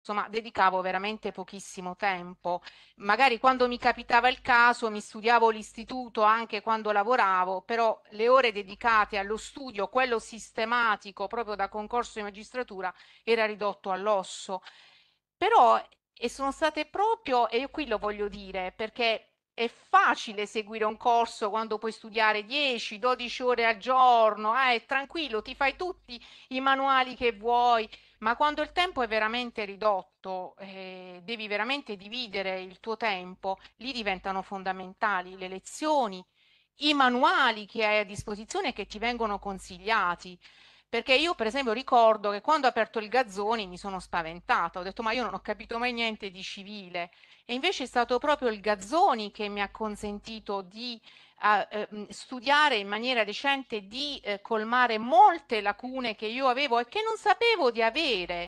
insomma dedicavo veramente pochissimo tempo. Magari quando mi capitava il caso mi studiavo l'istituto anche quando lavoravo, però le ore dedicate allo studio, quello sistematico proprio da concorso di magistratura, era ridotto all'osso. Però e sono state proprio, e io qui lo voglio dire perché è facile seguire un corso quando puoi studiare 10-12 ore al giorno, eh, è tranquillo, ti fai tutti i manuali che vuoi, ma quando il tempo è veramente ridotto, eh, devi veramente dividere il tuo tempo, lì diventano fondamentali le lezioni, i manuali che hai a disposizione e che ti vengono consigliati. Perché io per esempio ricordo che quando ho aperto il Gazzoni mi sono spaventata, ho detto ma io non ho capito mai niente di civile e invece è stato proprio il Gazzoni che mi ha consentito di a, ah, eh, studiare in maniera decente, di eh, colmare molte lacune che io avevo e che non sapevo di avere.